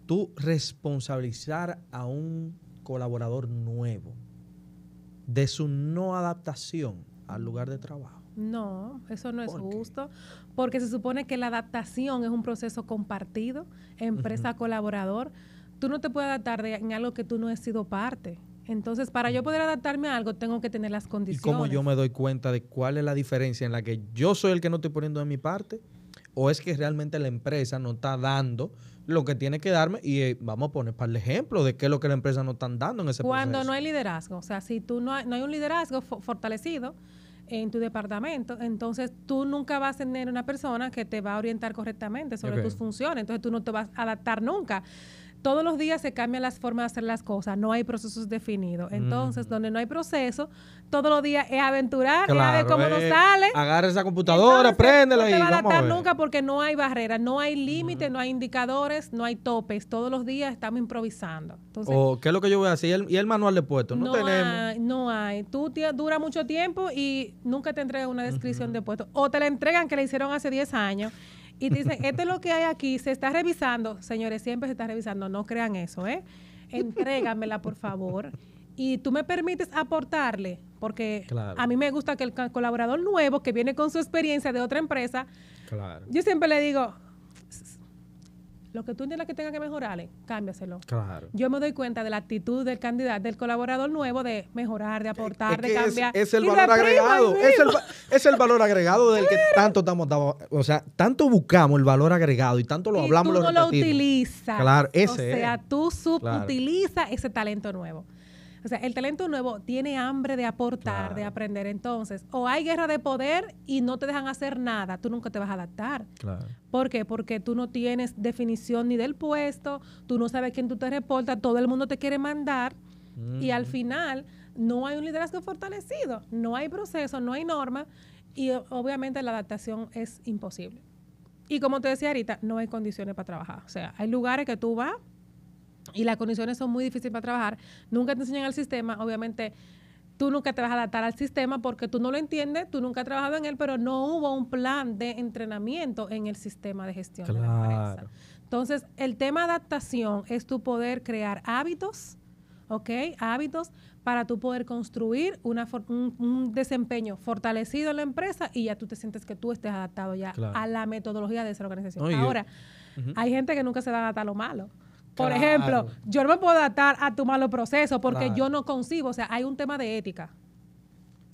tú responsabilizar a un colaborador nuevo, de su no adaptación al lugar de trabajo. No, eso no es justo, porque se supone que la adaptación es un proceso compartido, empresa colaborador. Tú no te puedes adaptar de, en algo que tú no has sido parte. Entonces, para yo poder adaptarme a algo, tengo que tener las condiciones. ¿Y cómo yo me doy cuenta de cuál es la diferencia en la que yo soy el que no estoy poniendo de mi parte o es que realmente la empresa no está dando lo que tiene que darme y eh, vamos a poner para el ejemplo de qué es lo que la empresa no está dando en ese Cuando no hay liderazgo, o sea, si tú no hay, un liderazgo fortalecido en tu departamento, entonces tú nunca vas a tener una persona que te va a orientar correctamente sobre tus funciones, entonces tú no te vas a adaptar nunca todos los días se cambian las formas de hacer las cosas, no hay procesos definidos. Entonces, donde no hay proceso, todos los días es aventurar, es a ver cómo nos eh, sale. Agarra esa computadora, Entonces, no va a adaptar nunca porque no hay barrera, no hay límite, no hay indicadores, no hay topes. Todos los días estamos improvisando. O, oh, ¿Qué es lo que yo voy a hacer? ¿Y el, manual de puesto? No, Hay, no hay. Tú dura mucho tiempo y nunca te entregan una descripción de puesto. O te la entregan que la hicieron hace 10 años y te dicen, esto es lo que hay aquí, se está revisando. Señores, siempre se está revisando, no crean eso, ¿eh? Entrégamela, por favor. Y tú me permites aportarle, porque a mí me gusta que el colaborador nuevo que viene con su experiencia de otra empresa, claro. yo siempre le digo, lo que tú entiendas que tenga que mejorarle, eh, cámbiaselo. Claro. Yo me doy cuenta de la actitud del candidato, del colaborador nuevo de mejorar, de aportar, de cambiar. Es, el valor agregado. es, el, valor agregado del que tanto estamos, o sea, tanto buscamos el valor agregado y tanto lo y hablamos. Tú no lo, utilizas. Claro, ese. O sea, tú subutilizas ese talento nuevo. O sea, el talento nuevo tiene hambre de aportar, de aprender. Entonces, o hay guerra de poder y no te dejan hacer nada, tú nunca te vas a adaptar. ¿Por qué? Porque tú no tienes definición ni del puesto, tú no sabes quién tú te reportas, todo el mundo te quiere mandar y al mm. final no hay un liderazgo fortalecido, no hay proceso, no hay norma y obviamente la adaptación es imposible. Y como te decía ahorita, no hay condiciones para trabajar. O sea, hay lugares que tú vas y las condiciones son muy difíciles para trabajar, nunca te enseñan el sistema, obviamente tú nunca te vas a adaptar al sistema porque tú no lo entiendes, tú nunca has trabajado en él, pero no hubo un plan de entrenamiento en el sistema de gestión de la empresa. Entonces, el tema de adaptación es tu poder crear hábitos, ¿ok? Hábitos para tú poder construir una un, desempeño fortalecido en la empresa y ya tú te sientes que tú estés adaptado ya a la metodología de esa organización. Ahora, hay gente que nunca se adaptar a lo malo. Por ejemplo, yo no me puedo adaptar a tu malo proceso porque yo no concibo, o sea, hay un tema de ética.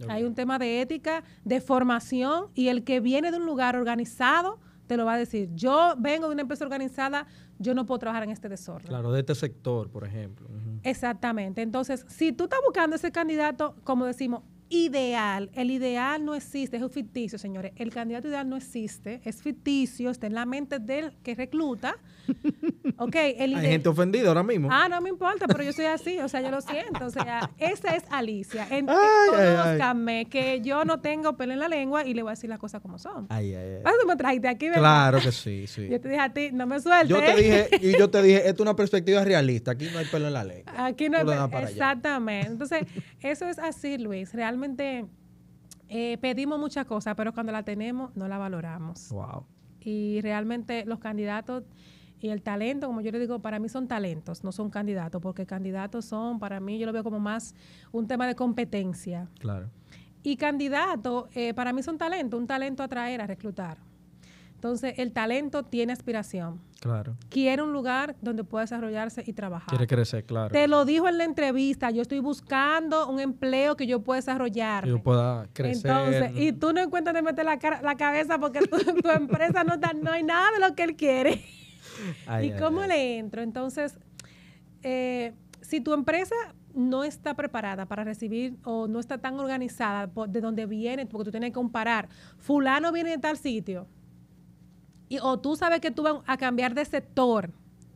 Hay un tema de ética, de formación y el que viene de un lugar organizado te lo va a decir. Yo vengo de una empresa organizada, yo no puedo trabajar en este desorden. Claro, de este sector, por ejemplo. Exactamente. Entonces, si tú estás buscando ese candidato, como decimos, ideal, el ideal no existe, es un ficticio, señores. El candidato ideal no existe, es ficticio, está en la mente del que recluta. Okay, Hay gente ofendida ahora mismo. Ah, no me importa, pero yo soy así, o sea, yo lo siento. O sea, esa es Alicia. En, que yo no tengo pelo en la lengua y le voy a decir las cosas como son. Ay, ay, ay. Ah, me trajiste aquí, Claro que sí, sí. Yo te dije a ti, no me sueltes. Yo te dije, y yo te dije, esto es una perspectiva realista, aquí no hay pelo en la lengua. Aquí no hay pelo. Exactamente. Entonces, eso es así, Luis, realmente realmente eh, pedimos muchas cosas, pero cuando la tenemos no la valoramos. Y realmente los candidatos y el talento, como yo le digo, para mí son talentos, no son candidatos, porque candidatos son, para mí yo lo veo como más un tema de competencia. Claro. Y candidatos, eh, para mí son talento, un talento a traer, a reclutar. Entonces, el talento tiene aspiración. Claro. Quiere un lugar donde pueda desarrollarse y trabajar. Quiere crecer, claro. Te lo dijo en la entrevista, yo estoy buscando un empleo que yo pueda desarrollar. Que yo pueda crecer. Entonces, y tú no encuentras de meter la, la cabeza porque tu, empresa no, no hay nada de lo que él quiere. ¿Y cómo le entro? Entonces, eh, si tu empresa no está preparada para recibir o no está tan organizada de dónde viene, porque tú tienes que comparar, fulano viene de tal sitio y, o tú sabes que tú vas a cambiar de sector.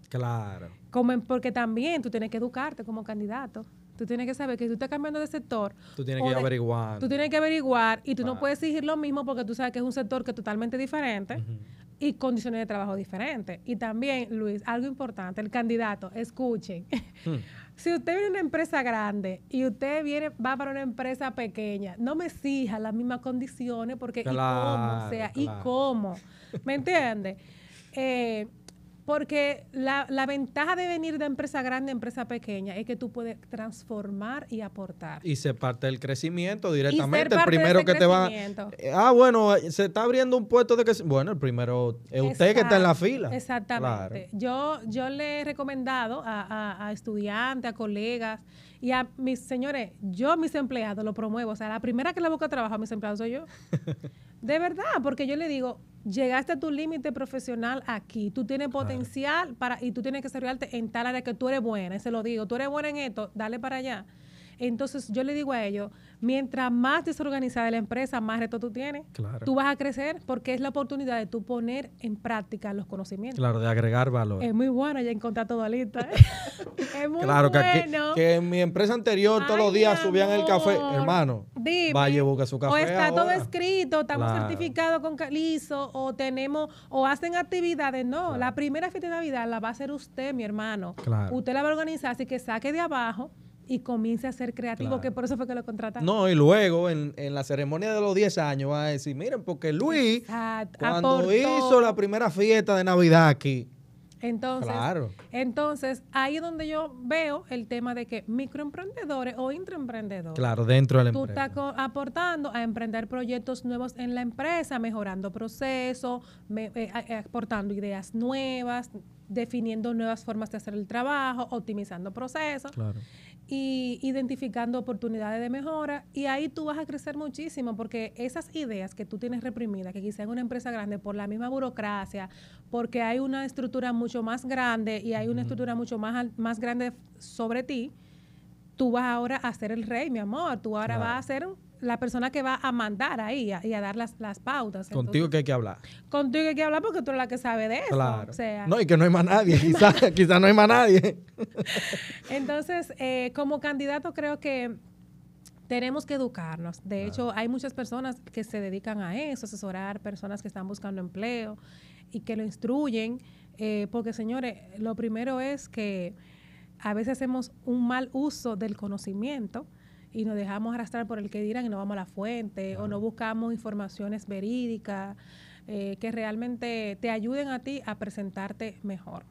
Claro. Como porque también tú tienes que educarte como candidato. Tú tienes que saber que si tú estás cambiando de sector. Tú tienes que averiguar. Tú tienes que averiguar y tú no ah. puedes exigir lo mismo porque tú sabes que es un sector que es totalmente diferente y condiciones de trabajo diferentes. Y también, Luis, algo importante: el candidato, escuchen. Hmm. Si usted viene a una empresa grande y usted viene, va para una empresa pequeña, no me exija las mismas condiciones porque y cómo, o sea, y cómo. ¿Me entiende? Eh, porque la, ventaja de venir de empresa grande a empresa pequeña es que tú puedes transformar y aportar. Y se parte del crecimiento directamente. el primero que te va. Eh, ah, bueno, se está abriendo un puesto de que. Bueno, el primero es usted que está en la fila. Exactamente. Yo, yo le he recomendado a, estudiantes, a colegas y a mis señores, yo mis empleados lo promuevo. O sea, la primera que le busca trabajo a mis empleados soy yo. de verdad, porque yo le digo, llegaste a tu límite profesional aquí, tú tienes potencial para y tú tienes que servirte en tal área que tú eres buena, se lo digo, tú eres buena en esto, dale para allá. Entonces yo le digo a ellos, mientras más desorganizada la empresa, más reto tú tienes. Tú vas a crecer porque es la oportunidad de tú poner en práctica los conocimientos. Claro, de agregar valor. Es muy bueno ya encontrar todo lista. ¿eh? es muy claro, Que, que en mi empresa anterior todos los días subían el café. Hermano, Dime, vaya busca su café. O está todo escrito, estamos certificados con calizo, o tenemos, o hacen actividades. No, la primera fiesta de Navidad la va a hacer usted, mi hermano. Claro. Usted la va a organizar, así que saque de abajo y comience a ser creativo, que por eso fue que lo contrataron. No, y luego en, la ceremonia de los 10 años va a decir, miren, porque Luis, cuando hizo la primera fiesta de Navidad aquí. Entonces, claro. entonces, ahí es donde yo veo el tema de que microemprendedores o intraemprendedores. Claro, dentro de la empresa. estás aportando a emprender proyectos nuevos en la empresa, mejorando procesos, me, eh, eh, aportando ideas nuevas, definiendo nuevas formas de hacer el trabajo, optimizando procesos. Claro y identificando oportunidades de mejora y ahí tú vas a crecer muchísimo porque esas ideas que tú tienes reprimidas, que quizás en una empresa grande por la misma burocracia, porque hay una estructura mucho más grande y hay una estructura mucho más, más grande sobre ti, tú vas ahora a ser el rey, mi amor, tú ahora vas a ser la persona que va a mandar ahí y a dar las, pautas. Contigo que hay que hablar. Contigo que hay que hablar porque tú eres la que sabe de eso. Claro. no, y que no hay más nadie, quizás no hay más nadie. Entonces, eh, como candidato creo que tenemos que educarnos. De hecho, hay muchas personas que se dedican a eso, asesorar personas que están buscando empleo y que lo instruyen, eh, porque señores, lo primero es que a veces hacemos un mal uso del conocimiento y nos dejamos arrastrar por el que dirán y no vamos a la fuente o no buscamos informaciones verídicas eh, que realmente te ayuden a ti a presentarte mejor.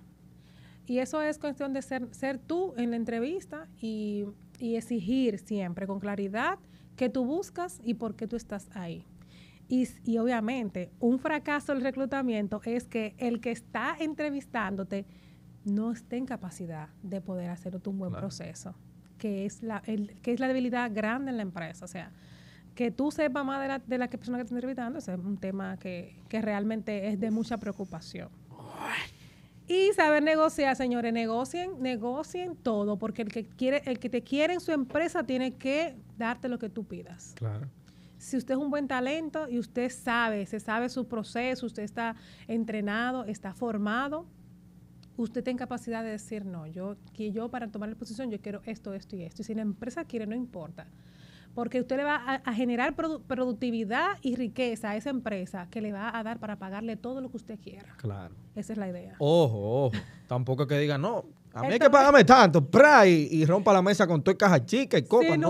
Y eso es cuestión de ser, ser tú en la entrevista y, exigir siempre con claridad qué tú buscas y por qué tú estás ahí. Y, obviamente, un fracaso del reclutamiento es que el que está entrevistándote no esté en capacidad de poder hacer un buen proceso que es la, que es la debilidad grande en la empresa. O sea, que tú sepas más de la, de que persona que te está invitando ese es un tema que, realmente es de mucha preocupación. Y saber negociar, señores, negocien, negocien todo, porque el que quiere, el que te quiere en su empresa tiene que darte lo que tú pidas. Claro. Si usted es un buen talento y usted sabe, se sabe su proceso, usted está entrenado, está formado, usted tenga capacidad de decir, no, yo, que yo para tomar la posición, yo quiero esto, esto y esto. Y si la empresa quiere, no importa. Porque usted le va a, generar productividad y riqueza a esa empresa que le va a dar para pagarle todo lo que usted quiera. Claro. Esa es la idea. Ojo, ojo. Tampoco que diga, no, a mí hay que pagarme tanto, pra, y, rompa la mesa con tu caja chica y copa. no,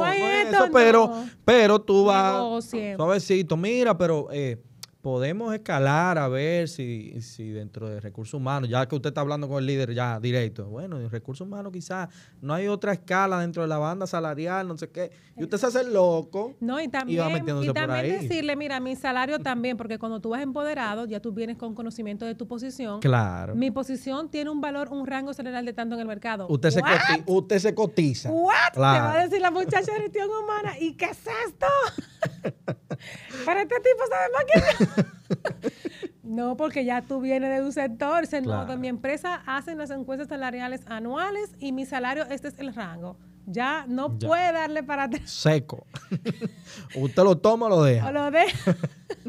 no, pero, pero tú vas suavecito, mira, pero eh, podemos escalar a ver si, si, dentro de recursos humanos, ya que usted está hablando con el líder ya directo, bueno, en recursos humanos quizás no hay otra escala dentro de la banda salarial, no sé qué, y usted se hace loco. No, y también, y, también decirle, mira, mi salario también, porque cuando tú vas empoderado, ya tú vienes con conocimiento de tu posición. Claro. Mi posición tiene un valor, un rango salarial de tanto en el mercado. Usted, se, cotiza, usted se cotiza. va a decir la muchacha de gestión humana, ¿y qué es esto? Para este tipo sabe más que no, porque ya tú vienes de un sector. mi empresa hacen las encuestas salariales anuales y mi salario, este es el rango. Ya no puede darle para Seco. Usted lo toma o lo deja. O lo deja.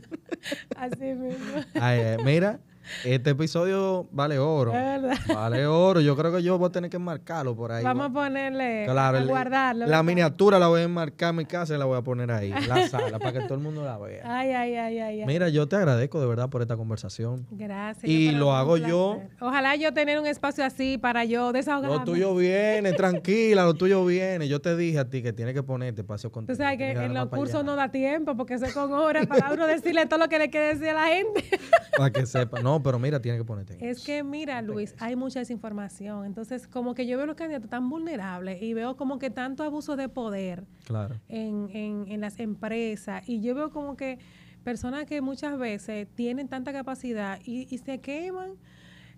Así mismo. Eh, mira. Este episodio vale oro. Vale oro. Yo creo que yo voy a tener que enmarcarlo por ahí. Vamos a ponerle, a guardarlo. La miniatura la voy a enmarcar en mi casa y la voy a poner ahí, la sala, para que todo el mundo la vea. Ay, ay, ay, ay. Mira, yo te agradezco de verdad por esta conversación. Gracias. Y lo hago yo. Ojalá yo tener un espacio así para yo desahogarme. Lo tuyo viene, tranquila, lo tuyo viene. Yo te dije a ti que tienes que ponerte espacio contigo Tú sabes que en los cursos no da tiempo porque se con horas para uno decirle todo lo que le quiere decir a la gente. para que sepa. No, no, pero mira, tiene que ponerte Es que mira, Luis, hay mucha desinformación. Entonces, como que yo veo los candidatos tan vulnerables y veo como que tanto abuso de poder en, en, las empresas. Y yo veo como que personas que muchas veces tienen tanta capacidad y, se queman.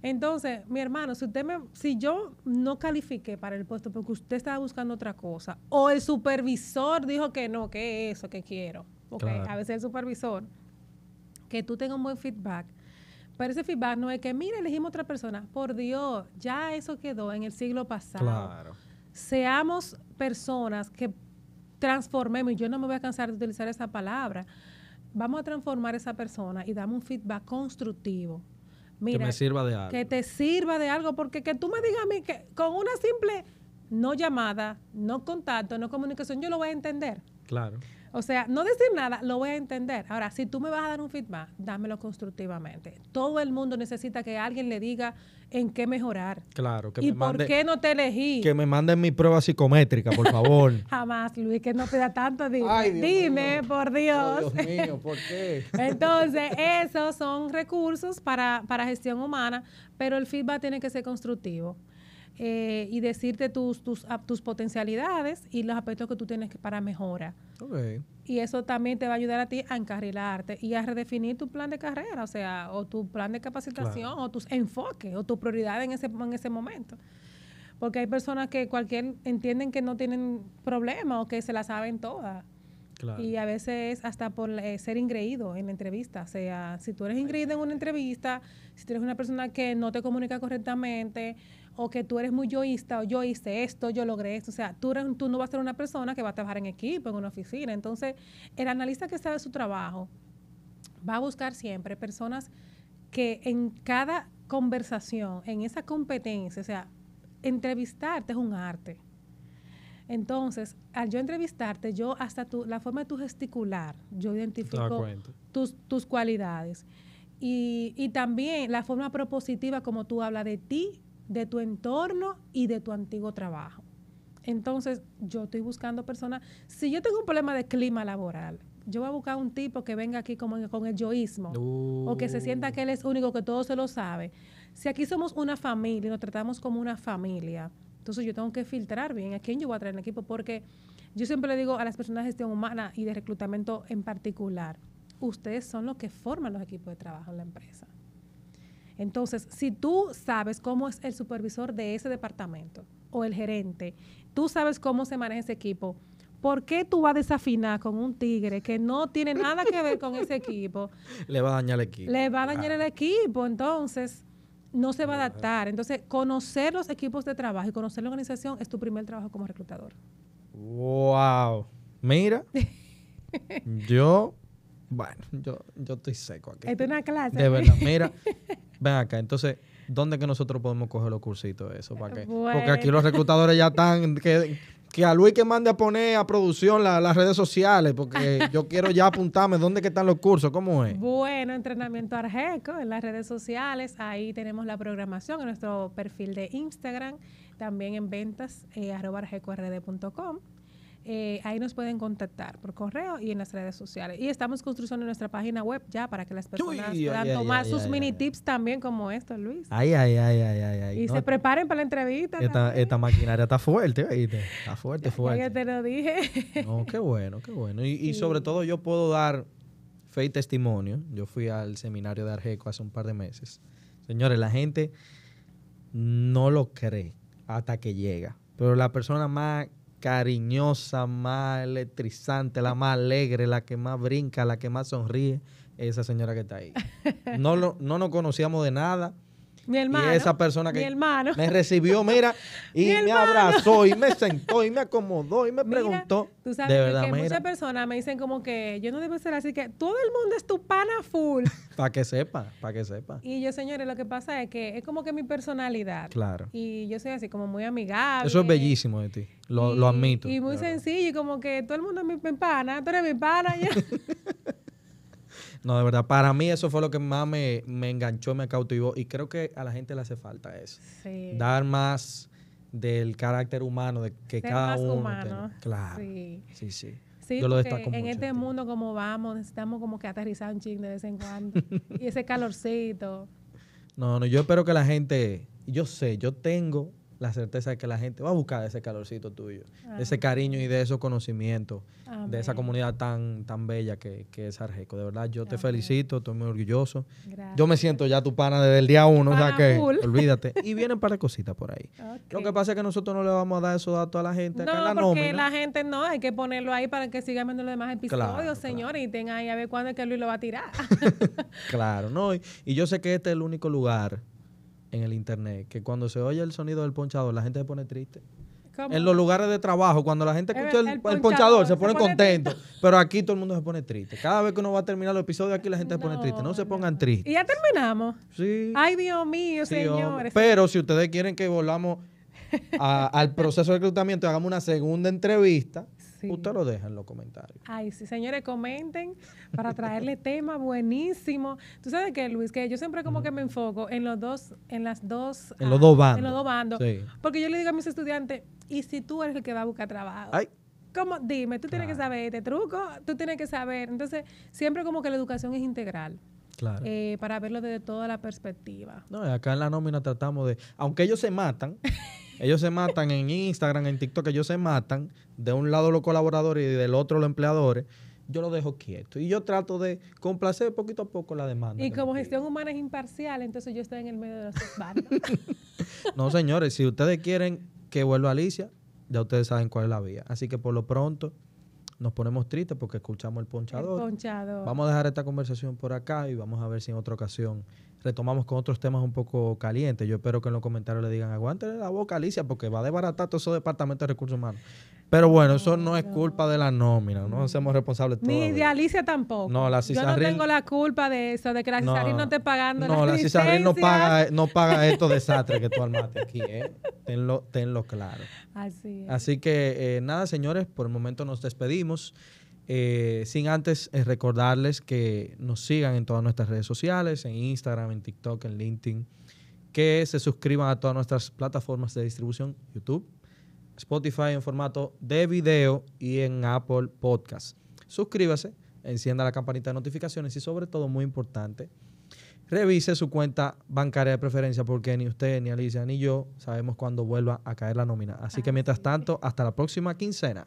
Entonces, mi hermano, si usted me, si yo no califique para el puesto porque usted estaba buscando otra cosa, o el supervisor dijo que no, que eso, que quiero, porque a veces el supervisor, que tú tengas un buen feedback, pero ese feedback no es que, mira, elegimos otra persona. Por Dios, ya eso quedó en el siglo pasado. Claro. Seamos personas que transformemos, y yo no me voy a cansar de utilizar esa palabra, vamos a transformar a esa persona y dame un feedback constructivo. que me sirva de algo. Que te sirva de algo, porque que tú me digas a mí que con una simple no llamada, no contacto, no comunicación, yo lo voy a entender. Claro. O sea, no decir nada, lo voy a entender. Ahora, si tú me vas a dar un feedback, dámelo constructivamente. Todo el mundo necesita que alguien le diga en qué mejorar. Claro, que ¿Y por qué no te elegí? Que me manden mi prueba psicométrica, por favor. Jamás, Luis, que no pida tanto. Dime, dime por Dios. Dios mío, ¿por qué? Entonces, esos son recursos para, para gestión humana, pero el feedback tiene que ser constructivo. Eh, y decirte tus, tus, tus potencialidades y los aspectos que tú tienes para mejora. Y eso también te va a ayudar a ti a encarrilarte y a redefinir tu plan de carrera, o sea, o tu plan de capacitación, o tus enfoques, o tus prioridades en ese, en ese momento. Porque hay personas que cualquier entienden que no tienen problema o que se la saben todas y a veces hasta por eh, ser ingreído en la entrevista. O sea, si tú eres ingreído en una entrevista, si tienes eres una persona que no te comunica correctamente o que tú eres muy yoísta o yo hice esto, yo logré esto. O sea, tú, tú no vas a ser una persona que va a trabajar en equipo, en una oficina. Entonces, el analista que sabe su trabajo va a buscar siempre personas que en cada conversación, en esa competencia, o sea, entrevistarte es un arte. Entonces, al yo entrevistarte, yo hasta tu, la forma de tu gesticular, yo identifico tus, tus, cualidades. Y, también la forma propositiva como tú hablas de ti, de tu entorno y de tu antiguo trabajo. Entonces, yo estoy buscando personas. Si yo tengo un problema de clima laboral, yo voy a buscar un tipo que venga aquí como con el yoísmo o que se sienta que uh. él es único, que todo se lo sabe. Si aquí somos una familia, y nos tratamos como una familia, entonces yo tengo que filtrar bien a quién yo voy a traer en el equipo, porque yo siempre le digo a las personas de gestión humana y de reclutamiento en particular, ustedes son los que forman los equipos de trabajo en la empresa. Entonces, si tú sabes cómo es el supervisor de ese departamento o el gerente, tú sabes cómo se maneja ese equipo, ¿por qué tú vas a desafinar con un tigre que no tiene nada que ver con ese equipo? Le va a dañar el equipo. Le va a dañar el equipo, entonces no se va a adaptar. Entonces, conocer los equipos de trabajo y conocer la organización es tu primer trabajo como reclutador. Wow. Mira. yo, bueno, yo, yo estoy seco aquí. es una clase. De verdad, mira. ven acá, entonces, ¿dónde que nosotros podemos coger los cursitos de eso? ¿Para Porque aquí los reclutadores ya están que que a Luis que mande a poner a producción las redes sociales, porque yo quiero ya apuntarme dónde que están los cursos, ¿cómo es? Bueno, entrenamiento Arjeco en las redes sociales, ahí tenemos la programación en nuestro perfil de Instagram, también en ventas, eh, arroba com eh, ahí nos pueden contactar por correo y en las redes sociales. Y estamos construyendo nuestra página web ya para que las personas puedan tomar sus mini tips también como esto, Luis. Ay, ay, ay, ay, ay. Y se preparen para la entrevista. Esta, maquinaria está fuerte, Está fuerte, fuerte. Ya, te lo dije. qué bueno, qué bueno. Y, sobre todo yo puedo dar fe y testimonio. Yo fui al seminario de Argeco hace un par de meses. Señores, la gente no lo cree hasta que llega. Pero la persona más cariñosa, más electrizante, la más alegre, la que más brinca, la que más sonríe, esa señora que está ahí. No, no nos conocíamos de nada, mi hermano. esa persona que hermano. me recibió, mira, y me abrazó, y me sentó, y me acomodó, y me preguntó. Tú sabes de que muchas personas me dicen como que yo no debo ser así, que todo el mundo es tu pana full. para que sepa, para que sepa. Y yo, señores, lo que pasa es que es como que mi personalidad. Claro. Y yo soy así, como muy amigable. Eso es bellísimo de ti, lo, lo admito. Y muy sencillo, y como que todo el mundo es mi pana, tú eres mi pana. Ya. No, de verdad, para mí eso fue lo que más me, me enganchó, me cautivó y creo que a la gente le hace falta eso. Sí. Dar más del carácter humano de que cada más uno humano. Claro. Sí, sí. sí. Yo lo destaco en este mundo como vamos, necesitamos como que aterrizar un ching de vez en cuando. y ese calorcito. No, no, yo espero que la gente, yo sé, yo tengo la certeza de que la gente va a buscar ese calorcito tuyo, ese cariño y de esos conocimientos, de esa comunidad tan, tan bella que, es Argeco. De verdad, yo te felicito, estoy muy orgulloso. Yo me siento ya tu pana desde el día uno, o sea que olvídate. Y vienen para cositas por ahí. Lo que pasa es que nosotros no le vamos a dar esos datos a la gente. No, la porque la gente no, hay que ponerlo ahí para que sigan viendo los demás episodios, claro, señores, y tengan ahí a ver cuándo es que Luis lo va a tirar. claro, no, y, y yo sé que este es el único lugar en el internet, que cuando se oye el sonido del ponchador, la gente se pone triste. En los lugares de trabajo, cuando la gente escucha el, ponchador, se, ponen pone contentos. Pero aquí todo el mundo se pone triste. Cada vez que uno va a terminar el episodio, aquí la gente se pone triste. No se pongan tristes. Y ya terminamos. Sí. Ay, Dios mío, señores. Pero si ustedes quieren que volvamos al proceso de reclutamiento y hagamos una segunda entrevista, Usted lo deja en los comentarios. Ay, sí, señores, comenten para traerle tema buenísimo. Tú sabes qué, Luis, que yo siempre como que me enfoco en los dos, en las dos... En los ah, dos bandos. En los dos bandos. Porque yo le digo a mis estudiantes, ¿y si tú eres el que va a buscar trabajo? Ay. ¿Cómo? Dime, tú tienes que saber este truco, tú tienes que saber. Entonces, siempre como que la educación es integral. Claro. Eh, para verlo desde toda la perspectiva. No, acá en la nómina tratamos de, aunque ellos se matan, Ellos se matan en Instagram, en TikTok, ellos se matan. De un lado los colaboradores y del otro los empleadores. Yo lo dejo quieto. Y yo trato de complacer poquito a poco la demanda. Y como gestión humana es imparcial, entonces yo estoy en el medio de los bandos. no, señores, si ustedes quieren que vuelva Alicia, ya ustedes saben cuál es la vía. Así que por lo pronto, nos ponemos tristes porque escuchamos el ponchador. Vamos a dejar esta conversación por acá y vamos a ver si en otra ocasión retomamos con otros temas un poco calientes. Yo espero que en los comentarios le digan, aguántale la boca Alicia porque va a desbaratar todo eso departamento de recursos humanos. Pero bueno, eso no es culpa de la nómina, no hacemos responsables todo Ni de Alicia tampoco. No, la Yo no tengo la culpa de eso, de que la Cisarrín no, esté pagando No, la Cisarrín eh, no paga, no paga estos desastres que tú armaste aquí, ¿eh? Tenlo, claro. Así Así que eh, nada, señores, por el momento nos despedimos. Eh, sin antes recordarles que nos sigan en todas nuestras redes sociales, en Instagram, en TikTok, en LinkedIn, que se suscriban a todas nuestras plataformas de distribución, YouTube, Spotify en formato de video y en Apple Podcast. Suscríbase, encienda la campanita de notificaciones y sobre todo, muy importante, revise su cuenta bancaria de preferencia porque ni usted, ni Alicia, ni yo sabemos cuándo vuelva a caer la nómina. Así que mientras tanto, hasta la próxima quincena.